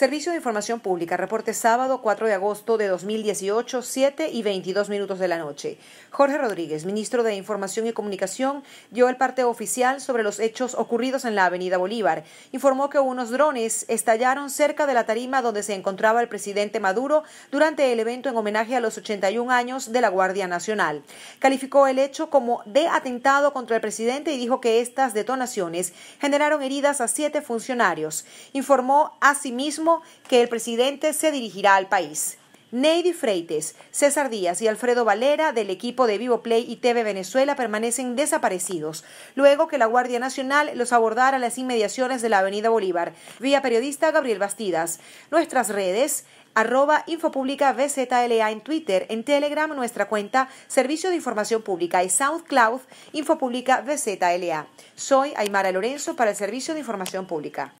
Servicio de Información Pública, reporte sábado 4 de agosto de 2018, 7 y 22 minutos de la noche. Jorge Rodríguez, ministro de Información y Comunicación, dio el parte oficial sobre los hechos ocurridos en la Avenida Bolívar. Informó que unos drones estallaron cerca de la tarima donde se encontraba el presidente Maduro durante el evento en homenaje a los 81 años de la Guardia Nacional. Calificó el hecho como de atentado contra el presidente y dijo que estas detonaciones generaron heridas a siete funcionarios. Informó asimismo que el presidente se dirigirá al país. Neidy Freites, César Díaz y Alfredo Valera del equipo de Vivo Play y TV Venezuela permanecen desaparecidos, luego que la Guardia Nacional los abordara las inmediaciones de la Avenida Bolívar. Vía periodista Gabriel Bastidas. Nuestras redes arroba infopública VZLA en Twitter, en Telegram nuestra cuenta Servicio de Información Pública y SoundCloud Infopública VZLA. Soy Aymara Lorenzo para el Servicio de Información Pública.